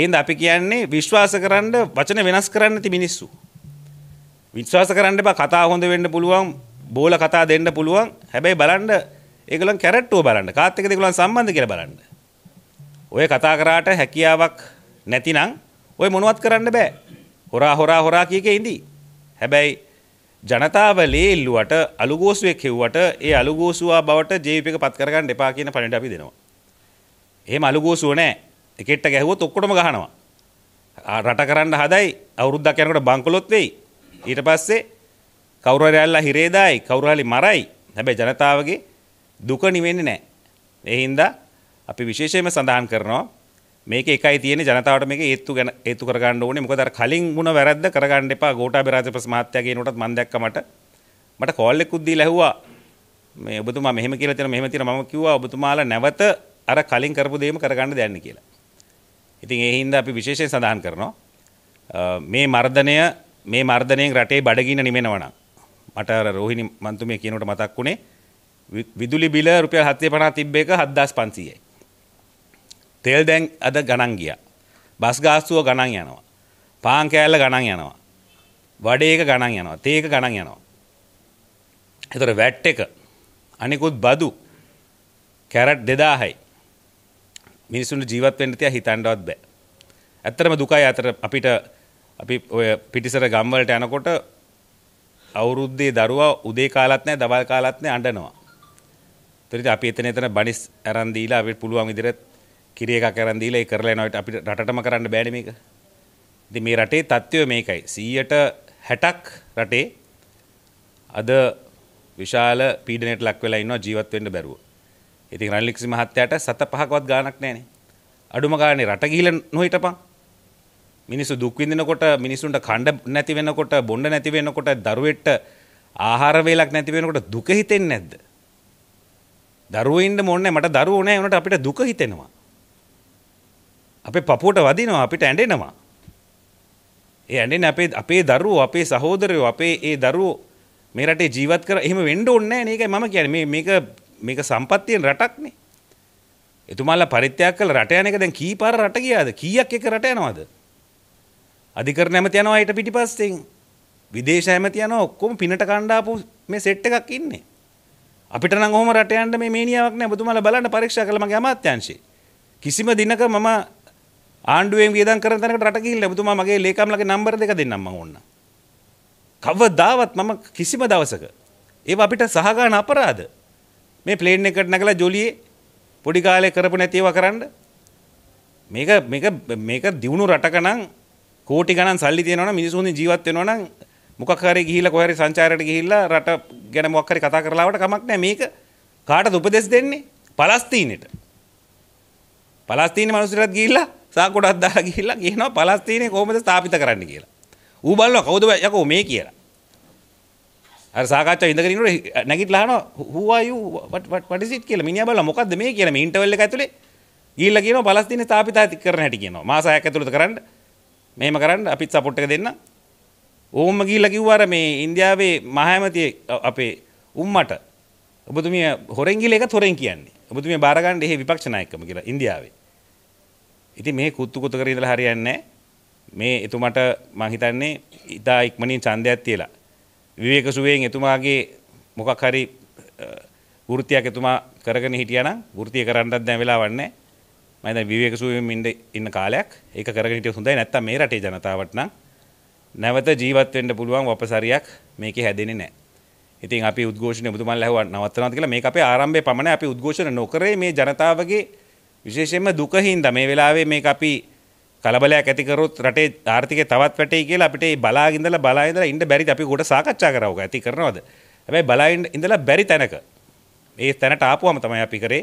ඒන්ද අපි කියන්නේ විශ්වාස කරන්න වචන වෙනස් කරන්න ඇති මිනිස්සු. විශ්වාස කරන්න එපා කතා හොඳ වෙන්න පුළුවන් බෝල කතා දෙන්න පුළුවන් හැබැයි බලන්න ඒගොල්ලන් කැරට්ටුව බලන්න කාත් එක්කද ඒගොල්ලන් සම්බන්ධ කියලා බලන්න. ඔය කතා කරාට හැකියාවක් නැතිනම් ඔය මොනවත් කරන්න බෑ. හොරා හොරා හොරා කියකේ ඉඳී. හැබැයි ජනතාව ලේල්ලුවට අලුගෝසුවෙක් හෙව්වට ඒ අලුගෝසුවා බවට ජීවිතයක පත් කරගන්න එපා කියන පණිවිඩ අපි දෙනවා. එහෙම අලුගෝසුව නැහැ. ටිකෙට්ට ගැහුවොත් ඔක්කොටම ගහනවා. රට කරන්න හදයි අවුරුද්දක් යනකොට බංකොලොත් වෙයි. ඊට පස්සේ කවුරු හරි ඇල්ලා හිරේ දායි, කවුරු හරි මරයි. හැබැයි ජනතාවගේ දුක නිවෙන්නේ නැහැ. ඒ හින්දා අපි විශේෂයෙන්ම සඳහන් කරනවා මේක එකයි තියෙන්නේ ජනතාවට මේක හේතු ගැන හේතු කරගන්න ඕනේ. මොකද අර කලින් වුණ වැරද්ද කරගන්න එපා. ගෝඨාභය රාජපක්ෂ මහත්තයා කියනකොටත් මම දැක්කා මට මට කෝල් එකකුත් දීලා ඇහුවා මේ ඔබතුමා මෙහෙම කියලා තියෙනවා මෙහෙම තියෙනවා මම කිව්වා ඔබතුමාලා නැවත අර කලින් කරපු දේම කරගන්න දෙන්න කියලා. ඉතින් ඒ හින්දා අපි විශේෂයෙන් සඳහන් කරනවා මේ මර්ධනය මේ මර්ධනයෙන් රටේ බඩගින්න නිමෙනවා නම් මට අර රෝහිණි මන්තුමිය කියනකොට මතක් වුණේ විදුලි බිල රුපියල් 750 තිබ්බ එක 7500යි. තෙල් දැන් අද ගණන් ගියා. බස් ගාස්තුව ගණන් යනවා. පාන් කෑල්ල ගණන් යනවා. වඩේ එක ගණන් යනවා. තේ එක ගණන් යනවා. ඒතර වැට් එක අනිකුත් බදු කැරට් 2000යි. මිනිසුන්ට ජීවත් වෙන්න තියා හිතන්නවත් බෑ. ඇත්තටම දුකයි අතර අපිට අපි ඔය පිටිසර ගම් වලට යනකොට අවුරුද්දේ දරුවා උදේ කාලත් නැහැ දවල් කාලත් නැහැ අඬනවා. ඒතරිත අපි එතන එතන බනිස් අරන් දීලා අපිට පුළුවන් විදිහට කිරි එකක් අරන් දීලා ඒ කරලා යනවා අපිට රටටම කරන්න බෑනේ මේක. ඉතින් මේ රටේ තත්ත්වය මේකයි. 160ක් රටේ අද විශාල පීඩනයට ලක් වෙලා ඉන්නවා ජීවත් වෙන්න බැරුව. ඉතින් රනිල් වික්‍රම මහත්තයාට සත පහකවත් ගාණක් නැහනේ. අඩුම ගානේ රට ගිහිල්ලා නොහිටපන්. මිනිස්සු දුක් විඳිනකොට මිනිසුන්ට කණ්ඩ නැති වෙනකොට බොණ්ඩ නැති වෙනකොට දරුවෙට ආහාර වේලක් නැති වෙනකොට දුක හිතෙන්නේ නැද්ද? දරුවෝ ඉන්න මොන්නේ මට දරුවෝ නැහැ උනට අපිට දුක හිතෙනවා. අපේ පපුවට වදිනවා අපිට ඇඬෙනවා. ඒ ඇඬෙන අපේ අපේ දරුවෝ අපේ සහෝදරයෝ අපේ ඒ දරුවෝ මේ රටේ ජීවත් කර එහෙම වෙන්න ඕනේ නැහැ මේකයි මම කියන්නේ මේ මේක මේක සම්පත්තියෙන් රටක්නේ. එතුමාලා පරිත්‍යාග කළ රට යන එක දැන් කී පාර රට ගියාද? කීයක් එක රට යනවද? අධිකරණ ඇමති යනවා ඊට පිටිපස්සෙන්. විදේශ ඇමති යනවා ඔක්කොම පිනට කණ්ඩාපු මේ සෙට් එකක් ඉන්නේ. අපිට නම් ඔහොම රට යන්න මේ මේනියාවක් නෑ. ඔබතුමාලා බලන්න පරීක්ෂා කළ මගේ අමාත්‍යංශේ. කිසිම දිනක මම ආණ්ඩුවෙන් වියදම් කරන තැනකට රට ගිහිල්ලා ඔබතුමා මගේ ලේකම්ලගේ නම්බර දෙක දෙන්නම් මම ඕන්න. කවදාවත් මම කිසිම දවසක ඒව අපිට සහගාන අපරාධ මේ ප්ලේන් එකට නැගලා ජොලියේ පොඩි කාලේ කරපු නැතිව කරන්න මේක මේක මේක දිනුණු රටක නම් කෝටි ගණන් සල්ලි තියෙනවනම් මිනිස්සුන්ගේ ජීවත් වෙනවනම් මොකක් හරි ගිහිල්ලා කොහේ හරි සංචාරයට ගිහිල්ලා රට ගැන මොකක් හරි කතා කරලා ආවට කමක් නැහැ මේක කාටද උපදෙස් දෙන්නේ පලස්තීනෙට පලස්තීනේ මිනිස්සුන්ට ගිහිල්ලා සාකොඩක් දාලා ගිහිල්ලා කියනවා පලස්තීනේ කොහොමද ස්ථාපිත කරන්න කියලා ඌ බලනවා කවුද යකෝ මේ කියලා අර සාකච්ඡා ඉඳගෙන ඉන්නකොට නැගිටලා අහනවා who are you what what what is it කියලා මිනිහා බලලා මොකද්ද මේ කියලා මේ ඉන්ටර්වල් එක ඇතුලේ ගිහිල්ලා කියනවා පලස්තීන ස්ථාපිතා කරන හැටි කියනවා මාස 6ක් ඇතුළත කරන්න මෙහෙම කරන්න අපිත් සපෝට් එක දෙන්න ඕම්ම ගිහිල්ලා කිව්වා අර මේ ඉන්දියාවේ මහාමතිය අපේ උම්මට ඔබතුමිය හොරෙන් ගිහලා එකත් හොරෙන් කියන්නේ ඔබතුමිය බාර ගන්න එහෙ විපක්ෂ නායකකම කියලා ඉන්දියාවේ ඉතින් මේ කුත්තු කුතු කර ඉඳලා හරියන්නේ නැහැ මේ එතුමට මං හිතන්නේ ඉදා ඉක්මනින් ඡන්දයක් තියලා විවේක සුවයෙන් එතුමාගේ මොකක් හරි වෘත්තියක් එතුමා කරගෙන හිටියනම් වෘත්තිය කරන්නත් දැන් වෙලාවක් නැහැ. මම දැන් විවේක සුවයෙන් ඉන්න ඉන්න කාලයක් ඒක කරගෙන හිටියොත් හොඳයි නැත්තම් මේ රටේ ජනතාවට නම් නැවත ජීවත් වෙන්න පුළුවන් වපසරියක් මේකේ හැදෙන්නේ නැහැ. ඉතින් අපි උද්ඝෝෂණය ඔබතුමාලා ඇහුවා නවත්තනවාද කියලා මේක අපේ ආරම්භයේ පමණයි අපි උද්ඝෝෂණ නොකරේ මේ ජනතාවගේ විශේෂයෙන්ම දුක හින්දා මේ වෙලාවේ මේක අපි කලබලයක් ඇතිකරොත් රටේ ආර්ථිකය තවත් වැටේ කියලා අපිට මේ බලාගින්දලා බලාගින්දලා ඉන්න බැරිද අපි කොට සාකච්ඡා කරවක ඇති කරනවද හැබැයි බලාගින් ඉඳලා බැරි තැනක මේ තැනට ආපුවම තමයි අපි කරේ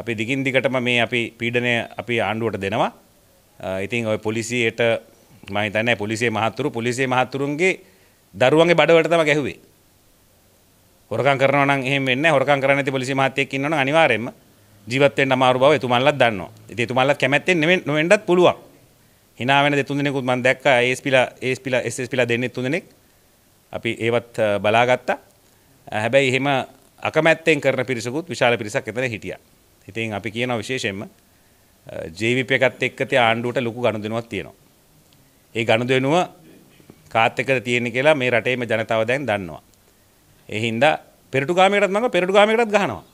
අපි දිගින් දිගටම මේ අපි පීඩනය අපි ආණ්ඩුවට දෙනවා ඉතින් ඔය පොලිසියට මම හිතන්නේ පොලිසිය මහතුරු පොලිසිය මහතුරුන්ගේ දරුවන්ගේ බඩවලට තමයි ගැහුවේ හොරකම් කරනවා නම් එහෙම වෙන්නේ නැහැ හොරකම් කරන්නේ නැති පොලිසිය මහත්තයෙක් ඉන්නවනම් අනිවාර්යයෙන්ම ජීවත් වෙන්න අමාරු බව එතුමන්ලත් දන්නවා ඉතින් එතුමන්ලත් කැමැත්තෙන් නෙවෙන්නත් පුළුවන් හිනා වෙන දෙතුන් දෙනෙකුත් මම දැක්කා ඒස් පිලා ඒස් පිලා එස්එස් පිලා දෙන්නේ තුන් දෙනෙක් අපි ඒවත් බලාගත්තා හැබැයි එහෙම අකමැත්තෙන් කරන පිරිසකුත් විශාල පිරිසක් එතන හිටියා ඉතින් අපි කියනවා විශේෂයෙන්ම ජීවිප එකත් එක්ක තිය ආණ්ඩුවට ලොකු ගනුදෙනුවක් තියෙනවා ඒ ගනුදෙනුව කාත් එක්කද තියෙන්නේ කියලා මේ රටේම ජනතාව දැන් දන්නවා ඒ හින්දා පෙරටුගාමයකටත් මම පෙරටුගාමයකටත් ගහනවා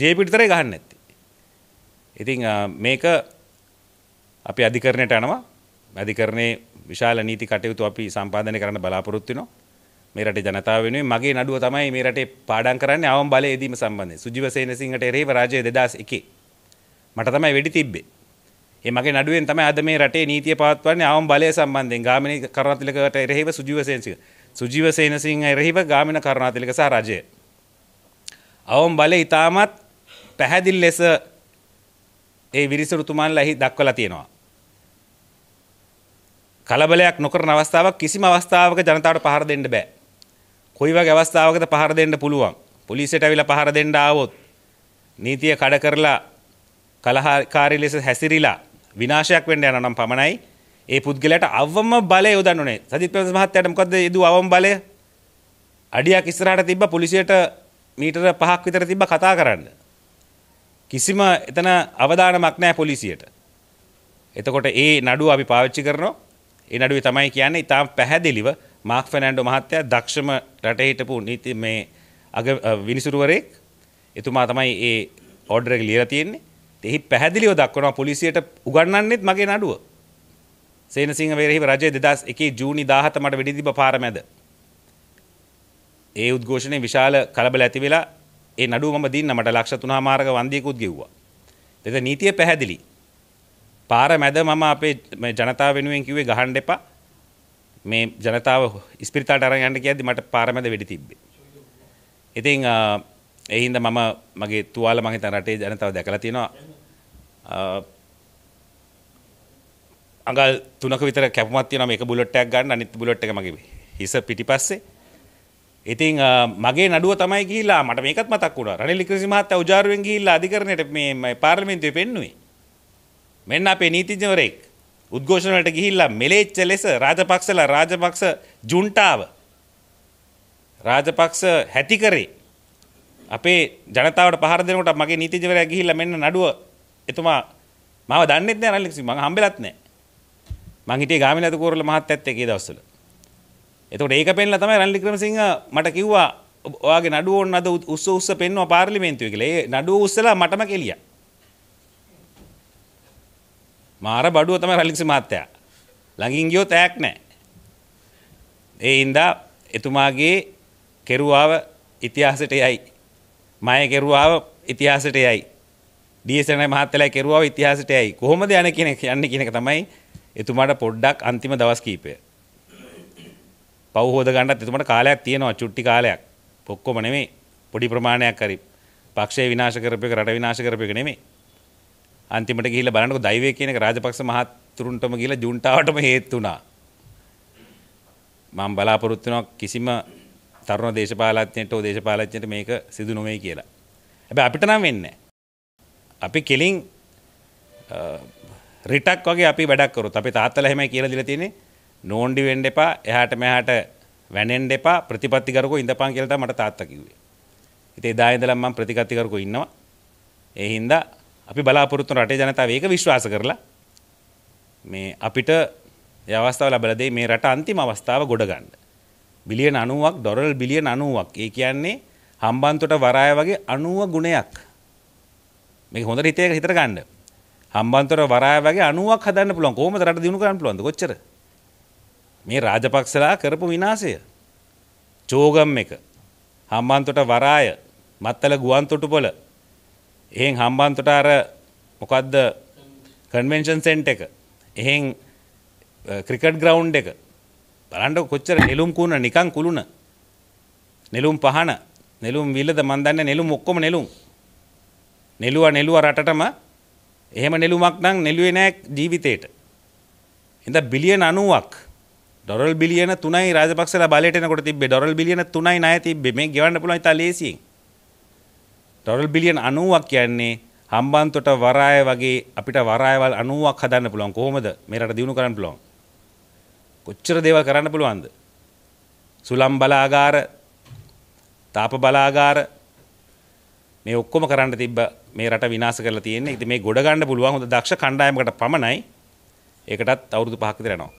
ජීප විතරයි ගහන්නේ නැත්තේ ඉතින් මේක අපි අධිකරණයට යනවා අධිකරණයේ විශාල නීති කටයුතු අපි සම්පාදනය කරන්න බලාපොරොත්තු වෙනවා. මේ රටේ ජනතාව වෙනුවෙන් මගේ නඩුව තමයි මේ රටේ පාඩම් කරන්නේ අවම බලය දීම සම්බන්ධයෙන්. සුජිව සේනසිංහට එරෙහිව රාජ්‍ය 2001 මට තමයි වෙඩි තිබ්බේ. ඒ මගේ නඩුවෙන් තමයි අද මේ රටේ නීතිය පවත්වන්නේ අවම බලය සම්බන්ධයෙන්. ගාමිණී කරුණාතිලකට එරෙහිව සුජිව සේනසිංහ. සුජිව සේනසිංහ එරෙහිව ගාමිණ කරුණාතිලක සහ රජය. අවම බලය ඉතාමත් පැහැදිලි ලෙස ඒ විරිසුරුතුමන්ලා එහි දක්වලා තියෙනවා. කලබලයක් නොකරන අවස්ථාවක් කිසිම අවස්ථාවක ජනතාවට පහර දෙන්න බෑ. කොයි වගේ අවස්ථාවකද පහර දෙන්න පුළුවන්? පොලිසියට අවිලා පහර දෙන්න ආවොත් නීතිය කඩ කරලා කලහකාරී ලෙස හැසිරිලා විනාශයක් වෙන්න යනවා නම් පමණයි ඒ පුද්ගලයාට අවම බලය යොදන්න ඕනේ. සජිත් ප්‍රේමදාස මහත්තයාට මොකද්ද යදු අවම බලය? අඩියක් ඉස්සරහට තිබ්බ පොලිසියට මීටර 5ක් විතර තිබ්බ කතා කරන්න. කිසිම එතන අවධානමක් නැහැ පොලිසියට. එතකොට ඒ නඩුව අපි පාවිච්චි කරනවා. ඒ නඩුවේ තමයි කියන්නේ ඉතාම පැහැදිලිව මාක් ෆෙනෑන්ඩෝ මහත්තයා දක්ෂම රටේ හිටපු නීති මේ අග විනිසුරුවරයෙක් එතුමා තමයි ඒ ඕඩර් එක ලියලා තියෙන්නේ. එහි පැහැදිලිව දක්වනවා පොලිසියට උගන්වන්නෙත් මගේ නඩුව. සේනසිංහ වේරහිව රජය 2001 ජූනි 17 මට වෙඩි තිබ්බ පාර මැද. ඒ උද්ඝෝෂණේ විශාල කලබල ඇති වෙලා ඒ නඩුව මම දින්න මට ලක්ෂ 3 මාර්ග වන්දියකුත් ගෙව්වා. එතන නීතිය පැහැදිලි. පාර මැද මම අපේ ජනතාව වෙනුවෙන් කිව්වේ ගහන්න එපා. මේ ජනතාව ඉස්පිරිතාලට අරන් යන්න කියද්දි මට පාර මැද වෙඩි තිබ්බේ. ඉතින් ඒ හින්දා මම මගේ තුවාල මම හිතන රටේ ජනතාව දැකලා තියෙනවා. අඟල් තුනක විතර කැපුමක් තියෙනවා මේක බුලට් එකක් ගන්න අනිත් බුලට් එක මගේ හිස පිටිපස්සේ. ඉතින් මගේ නඩුව තමයි ගිහිල්ලා මට මේකත් මතක් වුණා. රනිල් වික්‍රමසිංහ මහත්තයා උජාරුවෙන් ගිහිල්ලා අධිකරණයට මේ පාර්ලිමේන්තුවේ පෙන්නුවේ. මෙන්න අපේ නීතිඥවරයෙක් උද්ඝෝෂණ වලට ගිහිල්ලා මෙලෙච්ච ලෙස රාජපක්ෂලා රාජපක්ෂ ජුන්ටාව රාජපක්ෂ හැටි කරේ අපේ ජනතාවට පහර දෙනකොට මගේ නීතිඥවරයා ගිහිල්ලා මෙන්න නඩුව එතුමා මාව දන්නෙත් නෑ රලික්සි මං හම්බෙලත් නෑ මං හිටියේ ගාමිණීත කෝරළ මහත්තයත් එක්ක ඒ දවස්වල එතකොට ඒක පෙන්ලා තමයි රනිල් වික්‍රමසිංහ මට කිව්වා ඔයාගේ නඩුව ඕන්න අද උස්ස උස්ස පෙන්වනවා පාර්ලිමේන්තුවේ කියලා ඒ නඩුව උස්සලා මටම කෙලියා මාර බඩුව තමයි රලික්සි මහත්තයා. ළඟින් ගියොත් ඈක් නැහැ. ඒ හින්දා එතුමාගේ කෙරුවාව ඉතිහාසයට යයි. මය කෙරුවාව ඉතිහාසයට යයි. ඩීසනයි මහත්තයලා කෙරුවාව ඉතිහාසයට යයි. කොහොමද යන්නේ කියන යන්නේ කියන එක තමයි එතුමාට පොඩ්ඩක් අන්තිම දවස් කීපය. පව් හොද ගන්නත් එතුමාට කාලයක් තියෙනවා චුට්ටි කාලයක්. ඔක්කොම නෙමෙයි පොඩි ප්‍රමාණයක් හරි. පක්ෂය විනාශ කරපු එක රට විනාශ කරපු එක නෙමෙයි. අන්තිමට ගිහිල්ලා බලනකොට දෛවය කියන එක රාජපක්ෂ මහතුරුන්ටම ගිහිල්ලා ජුන්ටාවටම හේතු වුණා. මම බලාපොරොත්තු වෙනවා කිසිම තරුණ දේශපාලඥයෙක්ට හෝ දේශපාලඥයෙක්ට මේක සිදු නොවේ කියලා. හැබැයි අපිට නම් වෙන්නේ අපි කෙලින් රිටක් වගේ අපි වැඩක් කරොත් අපේ තාත්තලා එහෙමයි කියලා දීලා තියෙන්නේ නෝන්ඩි වෙන්න එපා එහාට මෙහාට වැනෙන්න එපා ප්‍රතිපත්තිකරකෝ ඉඳපන් කියලා තමයි මට තාත්තා කිව්වේ. ඉතින් එදා ඉඳලා මම ප්‍රතිපත්තිකරකෝ ඉන්නවා. ඒ හින්දා අපි බලාපොරොත්තු රටේ ජනතාව ඒක විශ්වාස කරලා මේ අපිට ඒ අවස්ථාව ලැබලා දෙයි මේ රට අන්තිම අවස්ථාව ගොඩ ගන්න. බිලියන 90ක් ඩොලර් බිලියන 90ක්. ඒ කියන්නේ හම්බන්තොට වරාය වගේ 90 ගුණයක්. මේක හොඳට හිතේ හිතර ගන්න. හම්බන්තොට වරාය වගේ 90ක් හදන්න පුළුවන්. කොහොමද රට දිනු කරන්න පුළුවන්ද? කොච්චර? මේ රාජපක්ෂලා කරපු විනාශය. චෝගම් එක. හම්බන්තොට වරාය, මත්තල ගුවන්තොටුපොළ එහෙන් හම්බන්තොට අර මොකක්ද කන්වෙන්ෂන් සෙන්ට් එක එහෙන් ක්‍රිකට් ග්‍රවුන්් එක බලන්ට කොච්චර නෙලුම් කුණ නිකං කුළුණ නෙලුම් පහන නෙලුම් විල්ලද මන්දන්න නෙලුම් ඔක්කොම නෙලුම් නෙලුව නෙලුව රටටම එහෙම නෙලුමක් නම් නෙලුවේ නෑ ජීවිතේට එඳ බිලියන අනුවක් ඩොරල් බිලියන තුනයි රාජපක්ෂලා බලයට එනකොට තිබ්බේ ඩොරල් බිලියන තුනයි ණය තිබ්බේ මේ ගෙවන්න පුළුවන් ඉතාලේසියෙන් ඩොලර් බිලියන් 90ක් කියන්නේ හම්බන්තොට වරාය වගේ අපිට වරායවල් 90ක් හදන්න පුළුවන් කොහොමද මේ රට දිනු කරන්න පුළුවන් කොච්චර දේවල් කරන්න පුළුවන්ද සුලම් බලාගාර තාප බලාගාර මේ ඔක්කොම කරන්න තිබ්බ මේ රට විනාශ කරලා තියෙන්නේ. ඉතින් මේ ගොඩ ගන්න පුළුවන් හොඳ දක්ෂ කණ්ඩායමකට පමණයි. ඒකටත් අවුරුදු 5ක් විතර යනවා.